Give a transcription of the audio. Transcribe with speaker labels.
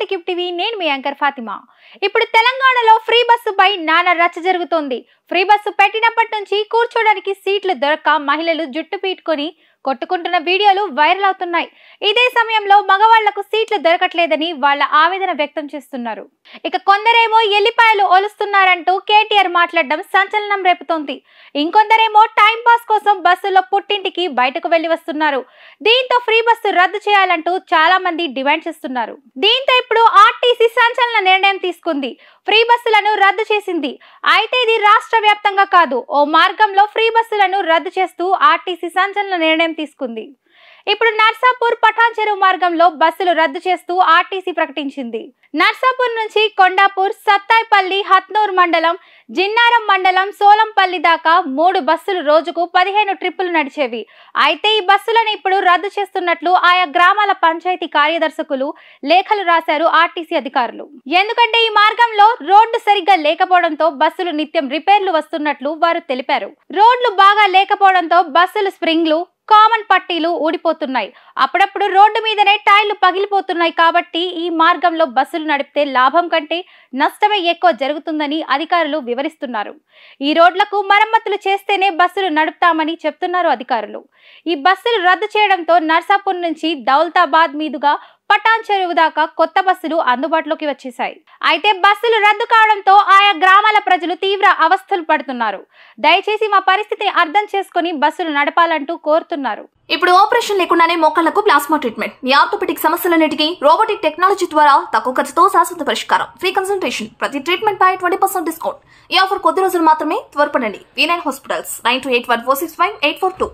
Speaker 1: welcome TV నేను మీ anchor Fatima ఇప్పుడు తెలంగాణలో ఫ్రీ బస్సుపై నానా రచ్చ జరుగుతోంది ఫ్రీ బస్సు పెట్టినప్పటి నుంచి కూర్చోడానికి సీట్లు దొరక మహిళలు జుట్టు పీటుకొని కొట్టుకుంటున్న వీడియోలు వైరల్ అవుతున్నాయి ఇదే సమయంలో మగవాళ్లకు సీట్లు దొరకట్లేదని వాళ్ళ ఆవేదన వ్యక్తం చేస్తున్నారు ఇక కొందరేమో ఎల్లిపాయలు ఒలుస్తున్నారంటూ కేటీఆర్ మాట్లాడడం సంచలనం రేపుతోంది ఇంకొందరేమో టైం పాస్ కోసం బస్సుల్లో పుట్టింటికి బయటకు వెళ్లి వస్తున్నారు దీంతో ఫ్రీ బస్సు రద్దు చేయాలంటూ చాలా మంది డిమాండ్ చేస్తున్నారు దీంతో ఇప్పుడు ఆర్టీసీ సంచలన నిర్ణయం తీసుకుంది ఫ్రీ బస్సులను రద్దు చేసింది అయితే ఇది రాష్ట్ర వ్యాప్తంగా కాదు ఓ మార్గంలో ఫ్రీ బస్సులను రద్దు చేస్తూ ఆర్టీసీ సంచలన నిర్ణయం నిర్ణయం తీసుకుంది ఇప్పుడు నర్సాపూర్ పఠాన్ చెరువు మార్గంలో బస్సులు రద్దు చేస్తూ ఆర్టీసీ ప్రకటించింది నర్సాపూర్ నుంచి కొండాపూర్ సత్తాయిపల్లి హత్నూర్ మండలం జిన్నారం మండలం సోలంపల్లి దాకా మూడు బస్సులు రోజుకు పదిహేను ట్రిప్పులు నడిచేవి అయితే ఈ బస్సులను ఇప్పుడు రద్దు చేస్తున్నట్లు ఆయా గ్రామాల పంచాయతీ కార్యదర్శకులు లేఖలు రాశారు ఆర్టీసీ అధికారులు ఎందుకంటే ఈ మార్గంలో రోడ్డు సరిగ్గా లేకపోవడంతో బస్సులు నిత్యం రిపేర్లు వస్తున్నట్లు వారు తెలిపారు రోడ్లు బాగా లేకపోవడంతో బస్సులు స్ప్రింగ్లు కామన్ పట్టీలు ఊడిపోతున్నాయి అప్పుడప్పుడు రోడ్డు మీదనే టైర్లు పగిలిపోతున్నాయి కాబట్టి ఈ మార్గంలో బస్సులు నడిపితే లాభం కంటే నష్టమే ఎక్కువ జరుగుతుందని అధికారులు వివరిస్తున్నారు ఈ రోడ్లకు మరమ్మతులు చేస్తేనే బస్సులు నడుపుతామని చెప్తున్నారు అధికారులు ఈ బస్సులు రద్దు చేయడంతో నర్సాపూర్ నుంచి దౌల్తాబాద్ మీదుగా పటాన్ చెరువు దాకా కొత్త బస్సులు అందుబాటులోకి వచ్చేశాయి అయితే బస్సులు రద్దు కావడంతో ఆయా గ్రామాల ప్రజలు తీవ్ర అవస్థలు పడుతున్నారు దయచేసి మా పరిస్థితిని అర్థం చేసుకుని బస్సులు నడపాలంటూ కోరుతున్నారు ఇప్పుడు ఆపరేషన్ లేకుండానే మొక్కలకు ప్లాస్మా ట్రీట్మెంట్ మీ ఆర్థోపెటిక్ సమస్యలన్నిటికీ రోబోటిక్ టెక్నాలజీ ద్వారా తక్కువ ఖర్చుతో శాశ్వత పరిష్కారం ఫ్రీ కన్సల్టేషన్ ప్రతి ట్రీట్మెంట్ పై ట్వంటీ పర్సెంట్ డిస్కౌంట్ ఈ ఆఫర్ కొద్ది రోజులు మాత్రమే త్వరపడండి V nine hospitals nine two eight one four six five eight four two